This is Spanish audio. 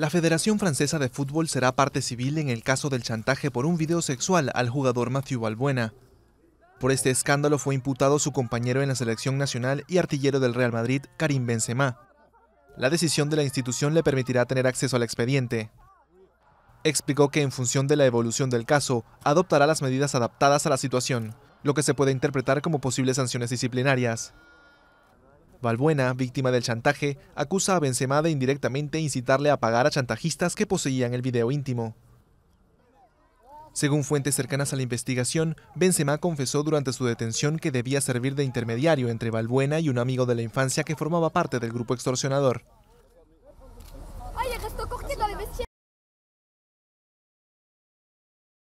La Federación Francesa de Fútbol será parte civil en el caso del chantaje por un video sexual al jugador Matthew Balbuena. Por este escándalo fue imputado su compañero en la selección nacional y artillero del Real Madrid, Karim Benzema. La decisión de la institución le permitirá tener acceso al expediente. Explicó que en función de la evolución del caso, adoptará las medidas adaptadas a la situación, lo que se puede interpretar como posibles sanciones disciplinarias. Valbuena, víctima del chantaje, acusa a Benzema de indirectamente incitarle a pagar a chantajistas que poseían el video íntimo. Según fuentes cercanas a la investigación, Benzema confesó durante su detención que debía servir de intermediario entre Valbuena y un amigo de la infancia que formaba parte del grupo extorsionador.